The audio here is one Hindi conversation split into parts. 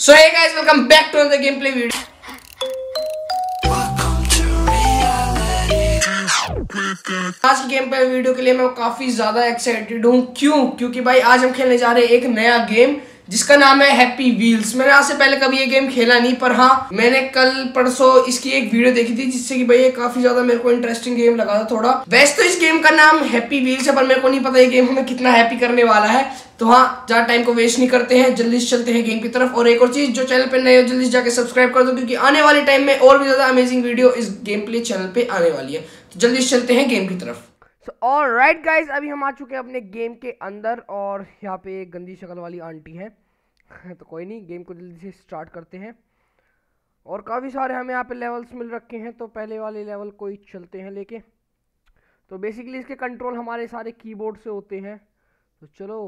So hey guys, welcome back to another gameplay video आज गेम प्ले वीडियो के लिए मैं काफी ज्यादा एक्साइटेड हूँ क्यों क्योंकि भाई आज हम खेलने जा रहे हैं एक नया गेम जिसका नाम है हैप्पी व्हील्स मैंने आज से पहले कभी ये गेम खेला नहीं पर हाँ मैंने कल परसों इसकी एक वीडियो देखी थी जिससे कि भाई ये काफी ज्यादा मेरे को इंटरेस्टिंग गेम लगा था थोड़ा वैसे तो इस गेम का नाम हैप्पी व्हील्स है पर मेरे को नहीं पता ये गेम हमें कितना हैप्पी करने वाला है तो हाँ ज़्यादा टाइम को वेस्ट नहीं करते हैं जल्दी से चलते हैं गेम की तरफ और एक और चीज़ जो चैनल पर नए हो जल्दी जाकर सब्सक्राइब कर दो क्योंकि आने वाले टाइम में और भी ज़्यादा अमेजिंग वीडियो इस गेम प्ले चैनल पे आने वाली है तो जल्दी से चलते हैं गेम की तरफ सो और राइट गाइज अभी हम आ चुके हैं अपने गेम के अंदर और यहाँ पे एक गंदी शक्ल वाली आंटी है तो कोई नहीं गेम को जल्दी से स्टार्ट करते हैं और काफ़ी सारे हमें यहाँ पे लेवल्स मिल रखे हैं तो पहले वाले लेवल को ही चलते हैं लेके तो बेसिकली इसके कंट्रोल हमारे सारे कीबोर्ड से होते हैं तो चलो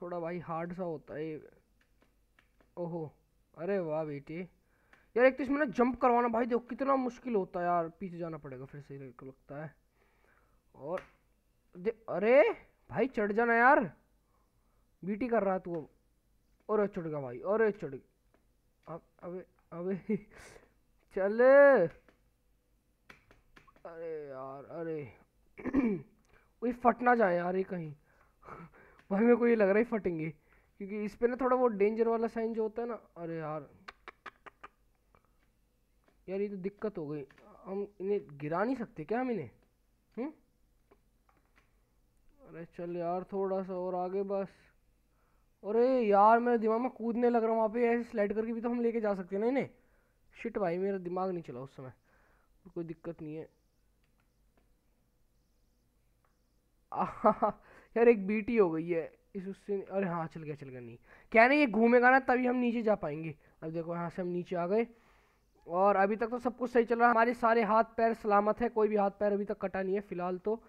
थोड़ा भाई हार्ड सा होता है ओहो अरे वाह बेटे यार एक तो इसमें ना जंप करवाना भाई देखो कितना मुश्किल होता है यार पीछे जाना पड़ेगा फिर से लगता है और अरे भाई चढ़ जाना यार बीटी कर रहा तू अब और चढ़ गया भाई और चढ़ अब अब अबे अबे चल अरे यार अरे वही फट ना जाए यार ये कहीं भाई मेरे को ये लग रहा है फटेंगे क्योंकि इस पे ना थोड़ा वो डेंजर वाला साइन जो होता है ना अरे यार यार ये तो दिक्कत हो गई हम इन्हें गिरा नहीं सकते क्या हम इन्हें हम्म अरे चल यार थोड़ा सा और आगे बस अरे यार मेरे दिमाग में कूदने लग रहा हूँ वहाँ पे ऐसे स्लाइड करके भी तो हम लेके जा सकते हैं नहीं नहीं शिट भाई मेरा दिमाग नहीं चला उस समय कोई दिक्कत नहीं है यार एक बीटी हो गई है इस उससे अरे हाँ चल गया चल गया नहीं क्या नहीं ये घूमेगा ना तभी हम नीचे जा पाएंगे अब देखो यहाँ से हम नीचे आ गए और अभी तक तो सब कुछ सही चल रहा है हमारे सारे हाथ पैर सलामत है कोई भी हाथ पैर अभी तक कटा नहीं है फिलहाल तो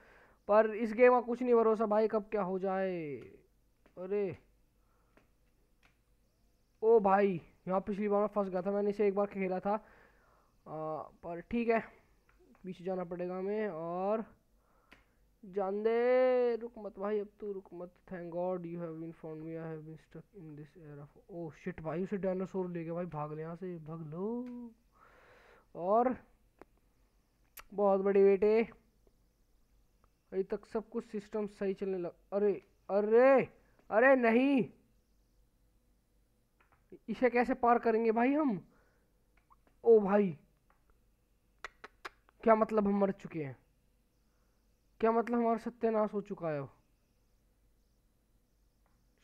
पर इस गेम का कुछ नहीं भरोसा भाई कब क्या हो जाए अरे ओ भाई यहाँ पिछली बार मैं फंस गया था मैंने इसे एक बार खेला था आ, पर ठीक है पीछे जाना पड़ेगा हमें और जान दे रुक मत भाई अब तू तो रुक मत thank god you have been found me I have been stuck in this air of oh shit भाई उसे डायनासोर ले गया भाई भाग ले यहाँ से भाग लो और बहुत बड़ी बेटे अभी तक सब कुछ सिस्टम सही चलने लगा अरे अरे अरे नहीं इसे कैसे पार करेंगे भाई हम ओ भाई क्या मतलब हम मर चुके हैं क्या मतलब हमारा सत्यानाश हो चुका है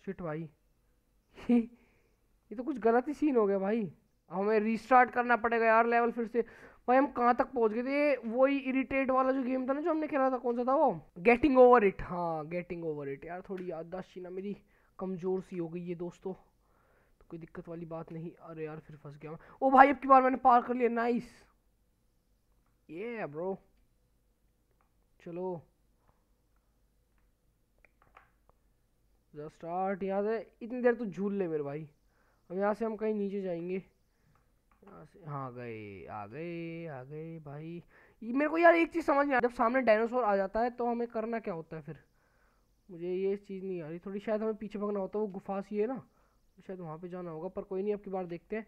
शिट भाई ये तो कुछ गलत ही सीन हो गया भाई हमें रीस्टार्ट करना पड़ेगा यार लेवल फिर से भाई हम कहाँ तक पहुँच गए थे वही इरिटेट वाला जो गेम था ना जो हमने खेला था कौन सा था वो गेटिंग ओवर इट हाँ गेटिंग ओवर इट यार थोड़ी याददाश्त ना मेरी कमज़ोर सी हो गई है दोस्तों तो कोई दिक्कत वाली बात नहीं अरे यार फिर फंस गया ओ भाई अब की बार मैंने पार कर लिया नाइस ये ब्रो चलो स्टार्ट यहाँ से इतनी देर तो झूल ले मेरे भाई अब यहाँ से हम कहीं नीचे जाएंगे हाँ गए आ गए आ गए भाई ये मेरे को यार एक चीज़ समझ नहीं आ जब सामने डायनासोर आ जाता है तो हमें करना क्या होता है फिर मुझे ये चीज़ नहीं आ रही थोड़ी शायद हमें पीछे भगना होता है वो गुफा सी है ना तो शायद वहाँ पे जाना होगा पर कोई नहीं अब की बार देखते हैं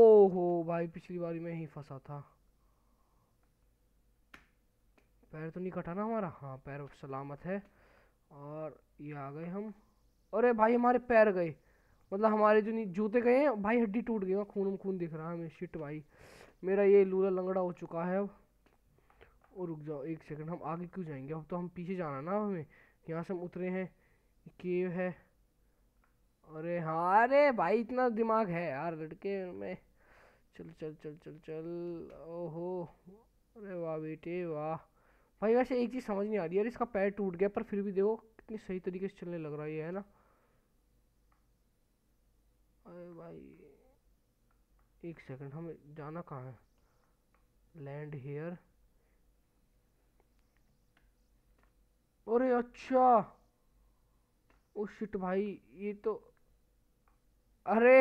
ओहो भाई पिछली बार में ही फंसा था पैर तो नहीं कटा ना हमारा हाँ पैर सलामत है और ये आ गए हम अरे भाई हमारे पैर गए मतलब हमारे जो जूते गए हैं भाई हड्डी टूट गई खून खून दिख रहा है हमें शिट भाई मेरा ये लूला लंगड़ा हो चुका है अब और रुक जाओ एक सेकंड हम आगे क्यों जाएंगे अब तो हम पीछे जाना ना हमें यहाँ से हम उतरे हैं केव है अरे हाँ अरे भाई इतना दिमाग है यार लड़के में चल चल चल चल चल ओहो अरे वाह बेटे वाह भाई वैसे एक चीज़ समझ नहीं आ रही यार इसका पैर टूट गया पर फिर भी देखो कितनी सही तरीके से चलने लग रहा है है ना अरे भाई एक सेकंड हमें जाना कहाँ है लैंड हेयर अरे अच्छा ओ शिट भाई ये तो अरे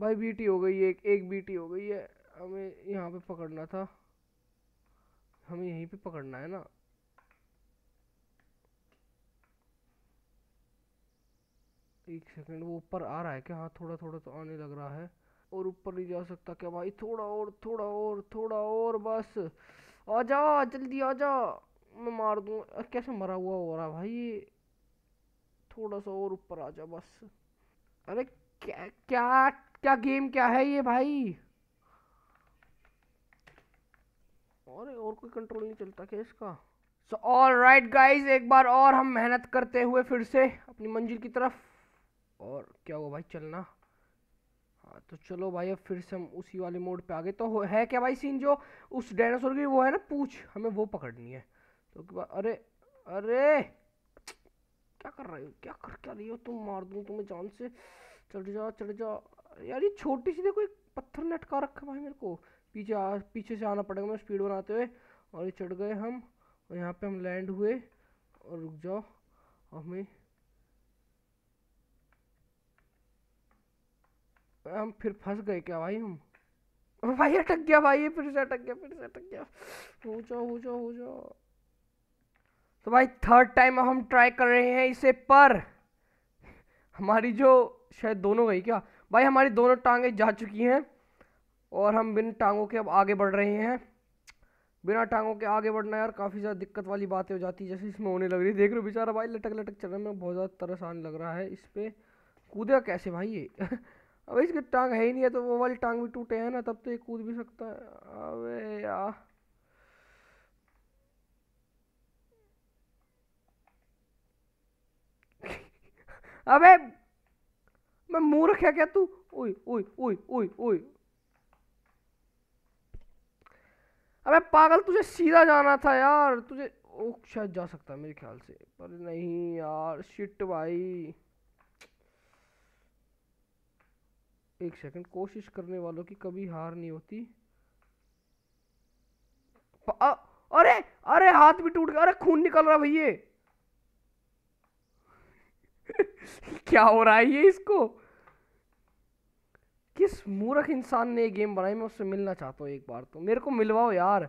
भाई बीटी हो गई एक एक बीटी हो गई है हमें यहाँ पे पकड़ना था हमें यहीं पे पकड़ना है ना एक सेकंड वो ऊपर आ रहा है क्या हाँ थोड़ा थोड़ा तो आने लग रहा है और ऊपर नहीं जा सकता क्या भाई थोड़ा और थोड़ा और थोड़ा और बस आ जा जल्दी आ जा मैं मार दूँ कैसे मरा हुआ हो रहा भाई थोड़ा सा और ऊपर आ जा बस अरे क्या क्या क्या गेम क्या है ये भाई अरे और कोई कंट्रोल नहीं चलता क्या इसका सो ऑल राइट गाइज एक बार और हम मेहनत करते हुए फिर से अपनी मंजिल की तरफ और क्या हुआ भाई चलना हाँ तो चलो भाई अब फिर से हम उसी वाले मोड पे आ गए तो है क्या भाई सीन जो उस डायनासोर की वो है ना पूछ हमें वो पकड़नी है तो अरे अरे क्या कर रहे हो क्या कर क्या रही हो तुम मार दूँ तुम्हें जान से चढ़ जाओ चढ़ जाओ यार ये छोटी सी देखो एक पत्थर ने अटका रखा भाई मेरे को पीछे आ पीछे से आना पड़ेगा मैं स्पीड बनाते हुए और ये चढ़ गए हम और यहाँ पे हम लैंड हुए और रुक जाओ और हमें हम फिर फंस गए क्या भाई हम भाई अटक गया भाई फिर से अटक गया फिर से अटक गया हो जाओ हो जाओ हो जाओ तो भाई थर्ड टाइम हम ट्राई कर रहे हैं इसे पर हमारी जो शायद दोनों गई क्या भाई हमारी दोनों टांगें जा चुकी हैं और हम बिन टांगों के अब आगे बढ़ रहे हैं बिना टांगों के आगे बढ़ना यार काफ़ी ज़्यादा दिक्कत वाली बातें हो जाती है जैसे इसमें होने लग रही है देख रहे हो बेचारा भाई लटक लटक चलने में बहुत ज़्यादा तरस आने लग रहा है इस पर कूदेगा कैसे भाई ये अब इसकी टांग है ही नहीं है तो वो वाली टांग भी टूटे हैं ना तब तो ये कूद भी सकता है अबे यार अबे मैं मुंह रखा क्या तू उई उई उई उई उई अबे पागल तुझे सीधा जाना था यार तुझे ओ शायद जा सकता है मेरे ख्याल से पर नहीं यार शिट भाई एक सेकंड कोशिश करने वालों की कभी हार नहीं होती आ, अरे अरे हाथ भी टूट गया अरे खून निकल रहा भैया क्या हो रहा है ये इसको किस मूर्ख इंसान ने ये गेम बनाई मैं उससे मिलना चाहता हूँ एक बार तो मेरे को मिलवाओ यार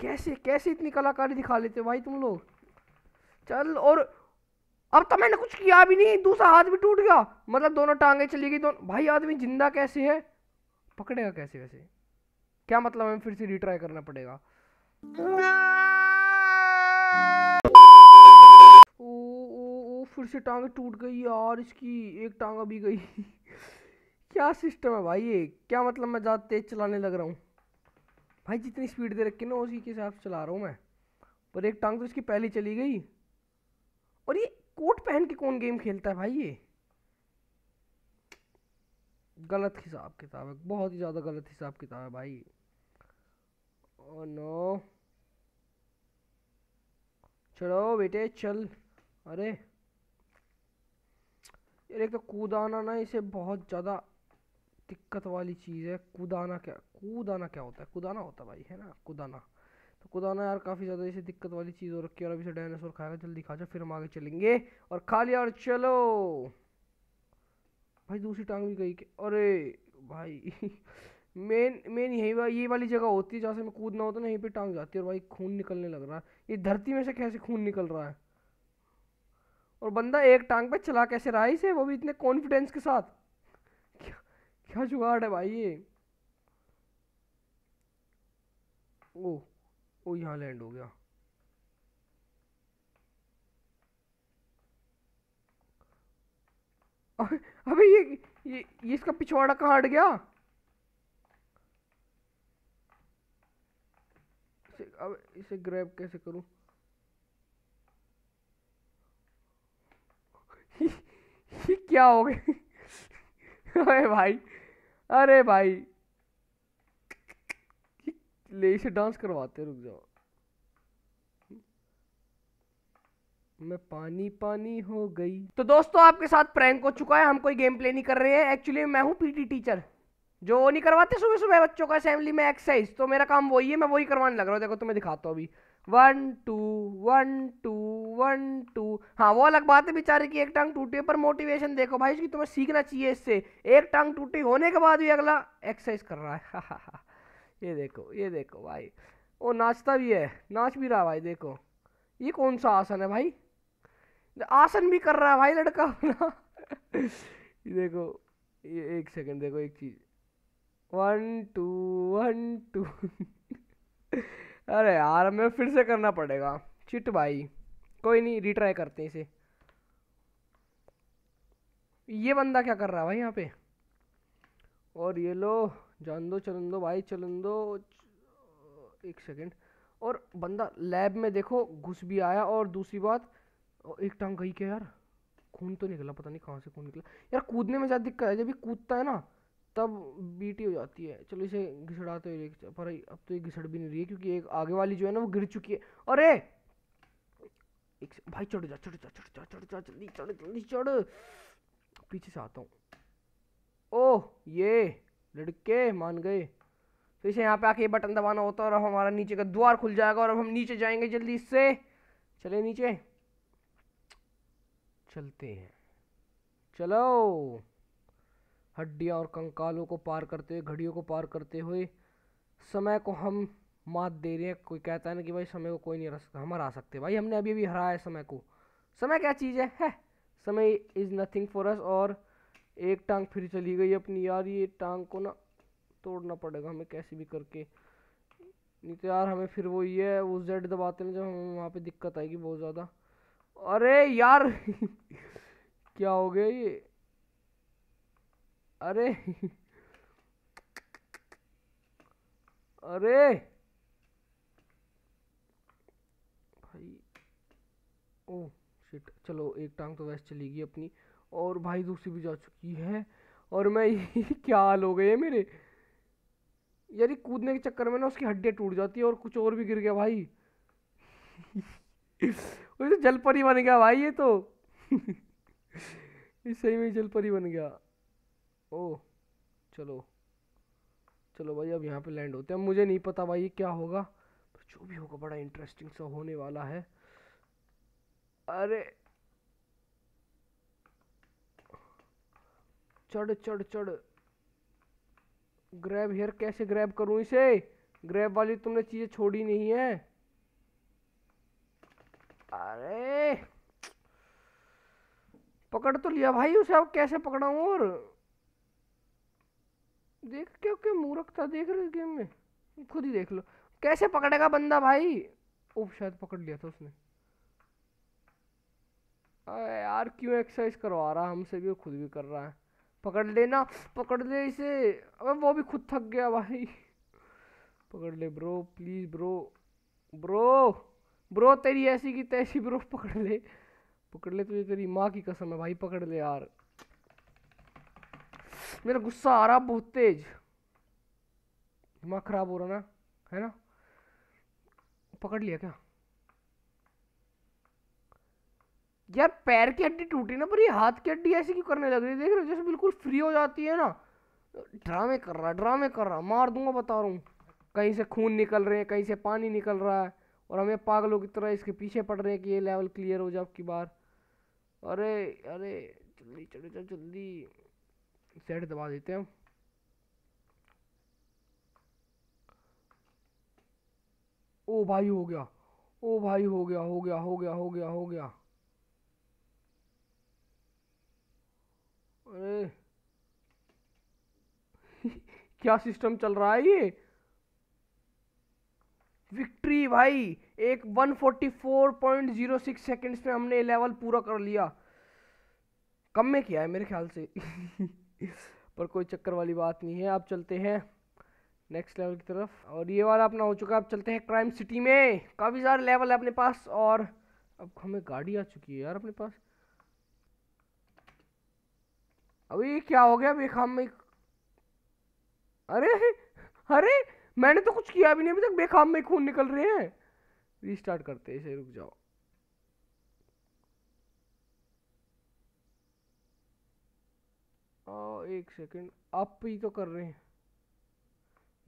कैसे कैसे इतनी कलाकारी दिखा लेते हो भाई तुम लोग चल और अब तो मैंने कुछ किया भी नहीं दूसरा हाथ भी टूट गया मतलब दोनों टांगे चली गई दोनों भाई आदमी जिंदा कैसे है पकड़ेगा कैसे वैसे क्या मतलब हमें फिर से रिट्राई करना पड़ेगा ओ, ओ, ओ, फिर से टांग टूट गई यार इसकी एक टांग भी गई क्या सिस्टम है भाई ये क्या मतलब मैं ज़्यादा तेज़ चलाने लग रहा हूँ भाई जितनी स्पीड दे रखी ना उसी के हिसाब से चला रहा हूँ मैं पर एक टांग तो इसकी पहले चली गई और ये कोट पहन के कौन गेम खेलता है भाई ये गलत हिसाब किताब है बहुत ही ज़्यादा गलत हिसाब किताब है भाई ओ नो चलो बेटे चल अरे यार एक तो कूदाना ना इसे बहुत ज़्यादा दिक्कत वाली चीज़ है कूदाना क्या कूदाना क्या होता है कूदाना होता है भाई है ना कूदाना तो खुदा ना यार काफ़ी ज़्यादा इसे दिक्कत वाली चीज़ हो रखी है और अभी से डायनासोर खाएगा जल्दी खा जाओ फिर हम आगे चलेंगे और खा लिया और चलो भाई दूसरी टांग भी गई कि अरे भाई मेन मेन यही वा, ये वाली जगह होती है जहाँ से मैं कूदना होता ना यहीं पे टांग जाती है और भाई खून निकलने लग रहा है ये धरती में से कैसे खून निकल रहा है और बंदा एक टांग पे चला कैसे रहा है इसे वो भी इतने कॉन्फिडेंस के साथ क्या क्या जुगाड़ है भाई ये ओह वो यहाँ लैंड हो गया अबे ये ये ये इसका पिछवाड़ा कहाँ हट गया इसे अब इसे ग्रैब कैसे करूं ये क्या हो गया अरे भाई अरे भाई ले इसे डांस करवाते रुक जाओ मैं पानी पानी हो गई तो दोस्तों आपके साथ प्रैंक हो चुका है हम कोई गेम प्ले नहीं कर रहे हैं एक्चुअली मैं हूँ पीटी टीचर जो नहीं करवाते सुबह सुबह बच्चों का असेंबली में एक्सरसाइज तो मेरा काम वही है मैं वही करवाने लग रहा हूँ देखो तुम्हें दिखाता हूँ अभी one two one two one two हाँ वो अलग बात है बेचारे की एक टांग टूटी पर मोटिवेशन देखो भाई इसकी तुम्हें सीखना चाहिए इससे एक टांग टूटी होने के बाद भी अगला एक्सरसाइज कर रहा है ये देखो ये देखो भाई वो नाचता भी है नाच भी रहा भाई देखो ये कौन सा आसन है भाई आसन भी कर रहा है भाई लड़का अपना ये देखो ये एक सेकंड देखो एक चीज़ वन टू वन टू अरे यार हमें फिर से करना पड़ेगा चिट भाई कोई नहीं रिट्राई करते इसे ये बंदा क्या कर रहा है भाई यहाँ पे और ये लो जान दो चलन दो भाई चलन दो एक सेकेंड और बंदा लैब में देखो घुस भी आया और दूसरी बात एक टांग गई क्या यार खून तो निकला पता नहीं कहाँ से खून निकला यार कूदने में ज़्यादा दिक्कत है जब भी कूदता है ना तब बीटी हो जाती है चलो इसे घिसड़ाते हुए पर अब तो ये घिसड़ भी नहीं रही है क्योंकि एक आगे वाली जो है ना वो गिर चुकी है अरे एक भाई चढ़ जा चढ़ जा चढ़ जा चढ़ जा जल्दी चढ़ जल्दी चढ़ पीछे से आता हूँ ओह ये लड़के मान गए फिर तो से यहाँ पे आके बटन दबाना होता है और अब हमारा नीचे का द्वार खुल जाएगा और अब हम नीचे जाएंगे जल्दी इससे चले नीचे चलते हैं चलो हड्डियाँ और कंकालों को पार करते हुए घड़ियों को पार करते हुए समय को हम मात दे रहे हैं कोई कहता है ना कि भाई समय को कोई नहीं हरा सकता हम हरा सकते भाई हमने अभी अभी हराया है समय को समय क्या चीज़ है, है? समय इज़ नथिंग फॉर अस और एक टांग फिर चली गई अपनी यार ये टांग को ना तोड़ना पड़ेगा हमें कैसे भी करके नहीं तो यार हमें फिर वो ये है वो जेड दबाते हैं जब हमें वहाँ पे दिक्कत आएगी बहुत ज़्यादा अरे यार क्या हो गया ये अरे अरे भाई ओ शिट चलो एक टांग तो वैसे चली गई अपनी और भाई दूसरी भी जा चुकी है और मैं क्या हाल हो गए मेरे यार ये कूदने के चक्कर में ना उसकी हड्डियाँ टूट जाती है और कुछ और भी गिर गया भाई तो जलपरी बन गया भाई ये तो इस सही में जलपरी बन गया ओ चलो चलो भाई अब यहाँ पे लैंड होते हैं मुझे नहीं पता भाई ये क्या होगा पर जो भी होगा बड़ा इंटरेस्टिंग सा होने वाला है अरे चढ़ चढ़ चढ़ ग्रैब हेयर कैसे ग्रैब करूं इसे ग्रैब वाली तुमने चीज़ें छोड़ी नहीं है अरे पकड़ तो लिया भाई उसे अब कैसे पकड़ाऊ और देख क्या क्या था देख रहे गेम में खुद ही देख लो कैसे पकड़ेगा बंदा भाई उप शायद पकड़ लिया था उसने अरे यार क्यों एक्सरसाइज करवा रहा हमसे भी और खुद भी कर रहा है पकड़ लेना पकड़ ले इसे अब वो भी खुद थक गया भाई पकड़ ले bro please bro bro bro तेरी ऐसी की तैसी ब्रो पकड़ ले पकड़ ले तुझे तेरी माँ की कसम है भाई पकड़ ले यार मेरा गुस्सा आ रहा बहुत तेज दिमाग खराब हो रहा ना है ना पकड़ लिया क्या यार पैर की हड्डी टूटी ना पर ये हाथ की हड्डी ऐसी क्यों करने लग रही है देख रहे हो जैसे बिल्कुल फ्री हो जाती है ना ड्रामे कर रहा ड्रामे कर रहा मार दूंगा बता रहा हूँ कहीं से खून निकल रहे हैं कहीं से पानी निकल रहा है और हमें पागलों की तरह इसके पीछे पड़ रहे हैं कि ये लेवल क्लियर हो जाए आपकी बार अरे अरे जल्दी चलो चलो जल्दी सेट दबा देते हैं ओ भाई हो गया ओ भाई हो गया हो गया हो गया हो गया हो गया अरे क्या सिस्टम चल रहा है ये विक्ट्री भाई एक 144.06 सेकंड्स में हमने लेवल पूरा कर लिया कम में किया है मेरे ख्याल से पर कोई चक्कर वाली बात नहीं है आप चलते हैं नेक्स्ट लेवल की तरफ और ये वाला अपना हो चुका है आप चलते हैं क्राइम सिटी में काफ़ी सारे लेवल है अपने पास और अब हमें गाड़ी आ चुकी है यार अपने पास अभी क्या हो गया बेखाम में अरे अरे मैंने तो कुछ किया भी नहीं अभी तक बेखाम में खून निकल रहे हैं रीस्टार्ट करते हैं इसे रुक जाओ आ, एक सेकंड आप ही तो कर रहे हैं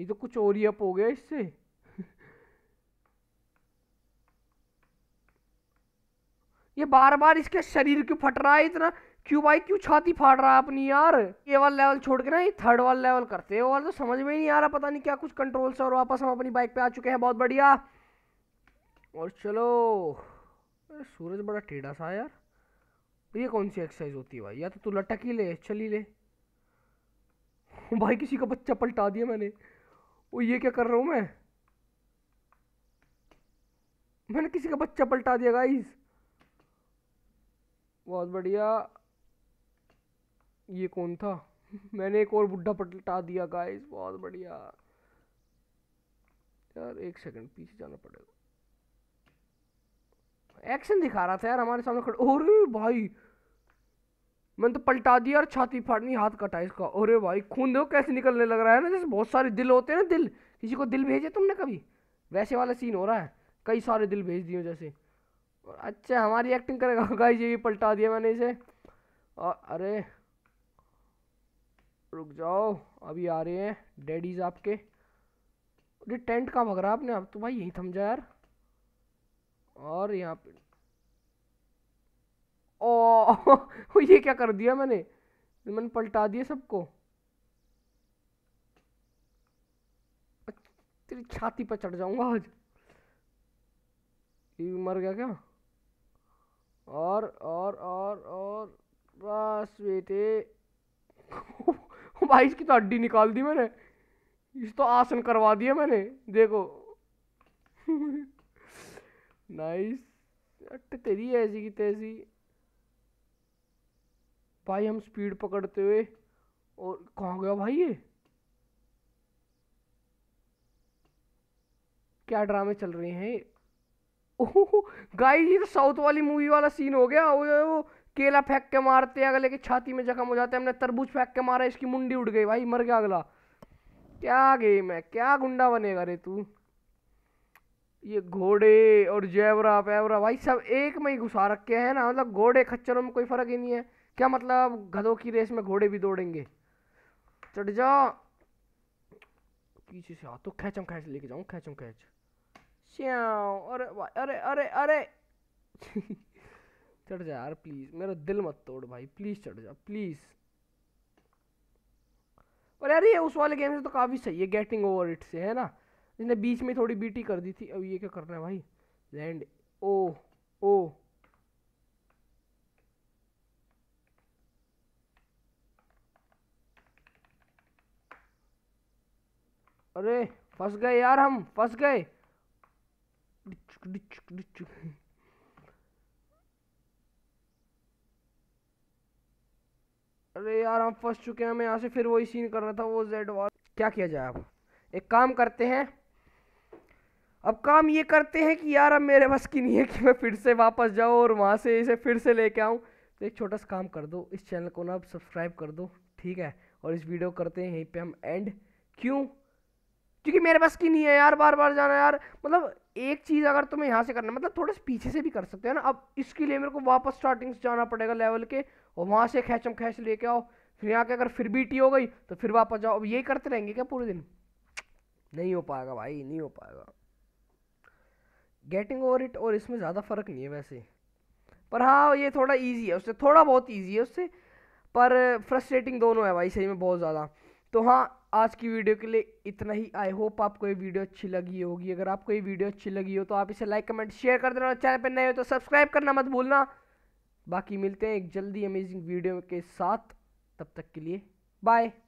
ये तो कुछ और ही अप हो गया इससे ये बार बार इसके शरीर क्यों फट रहा है इतना क्यों भाई क्यों छाती फाड़ रहा है अपनी यार ये वाला लेवल छोड़ के ना ये थर्ड वाला लेवल करते हो और तो समझ में ही नहीं आ रहा पता नहीं क्या कुछ कंट्रोल से और वापस हम अपनी बाइक पे आ चुके हैं बहुत बढ़िया और चलो सूरज बड़ा टेढ़ा सा यार ये कौन सी एक्सरसाइज होती है भाई या तो तू लटक ही ले चल ही ले भाई किसी का बच्चा पलटा दिया मैंने वो ये क्या कर रहा हूँ मैं मैंने किसी का बच्चा पलटा दिया गाइस बहुत बढ़िया ये कौन था मैंने एक और बुढ़ा पलटा दिया गाइस बहुत बढ़िया यार एक सेकंड पीछे जाना पड़ेगा एक्शन दिखा रहा था यार हमारे सामने खड़े अरे भाई मैंने तो पलटा दिया और छाती फाड़नी हाथ कटा इसका अरे भाई खून देखो कैसे निकलने लग रहा है ना जैसे बहुत सारे दिल होते हैं ना दिल किसी को दिल भेजे तुमने कभी वैसे वाला सीन हो रहा है कई सारे दिल भेज दिए जैसे और अच्छा हमारी एक्टिंग करेगा गाइस ये भी पलटा दिया मैंने इसे और अरे रुक जाओ अभी आ रहे हैं डैडीज आपके अरे टेंट का मगरा आपने आप तो भाई यही समझा यार और यहाँ पे ओ ये क्या कर दिया मैंने मैंने पलटा दिया सबको तेरी छाती पर चढ़ जाऊंगा आज ये मर गया क्या और और और और बस बेटे भाई इसकी तो हड्डी निकाल दी मैंने इस तो आसन करवा दिया मैंने देखो नाइस अट तेरी ऐसी की तेजी भाई हम स्पीड पकड़ते हुए और कहाँ गया भाई ये क्या ड्रामे चल रहे हैं ओह गाइस ये तो साउथ वाली मूवी वाला सीन हो गया वो केला फेंक के मारते हैं अगले की छाती में जख्म हो जाते हैं हमने तरबूज फेंक के मारा इसकी मुंडी उड़ गई भाई मर गया अगला क्या गेम है क्या गुंडा बनेगा रे तू ये घोड़े और जैवरा पैवरा भाई सब एक में ही घुसा रखे हैं ना मतलब घोड़े खच्चरों में कोई फ़र्क ही नहीं है क्या मतलब घरों की रेस में घोड़े भी दौड़ेंगे चढ़ जा पीछे से आ तो खेचम खेच लेके जाऊँ खेचम खेच श्याओ अरे अरे अरे अरे चढ़ जा यार प्लीज़ मेरा दिल मत तोड़ भाई प्लीज़ चढ़ जा प्लीज़ और यार ये उस वाले गेम से तो काफ़ी सही है गेटिंग ओवर इट से है ना जिसने बीच में थोड़ी बीटी कर दी थी अब ये क्या करना है भाई लैंड ओ ओ अरे फंस गए यार हम फंस गए अरे यार हम फंस चुके हैं हमें यहाँ से फिर वही सीन करना था वो जेड वाल क्या किया जाए अब एक काम करते हैं अब काम ये करते हैं कि यार अब मेरे बस की नहीं है कि मैं फिर से वापस जाऊँ और वहाँ से इसे फिर से लेके आऊँ तो एक छोटा सा काम कर दो इस चैनल को ना अब सब्सक्राइब कर दो ठीक है और इस वीडियो करते हैं यहीं पे हम एंड क्यों क्योंकि मेरे पास की नहीं है यार बार बार जाना यार मतलब एक चीज़ अगर तुम्हें यहाँ से करना मतलब थोड़ा पीछे से भी कर सकते हो ना अब इसके लिए मेरे को वापस स्टार्टिंग से जाना पड़ेगा लेवल के और वहाँ से खैचम खैच लेके आओ फिर यहाँ के अगर फिर भी टी हो गई तो फिर वापस जाओ अब यही करते रहेंगे क्या पूरे दिन नहीं हो पाएगा भाई नहीं हो पाएगा गेटिंग ओवर इट और इसमें ज़्यादा फ़र्क नहीं है वैसे पर हाँ ये थोड़ा ईजी है उससे थोड़ा बहुत ईजी है उससे पर फ्रस्ट्रेटिंग दोनों है भाई सही में बहुत ज़्यादा तो हाँ आज की वीडियो के लिए इतना ही आई होप आपको ये वीडियो अच्छी लगी होगी अगर आपको ये वीडियो अच्छी लगी हो तो आप इसे लाइक कमेंट शेयर कर देना चैनल पर नए हो तो सब्सक्राइब करना मत भूलना बाकी मिलते हैं एक जल्दी अमेजिंग वीडियो के साथ तब तक के लिए बाय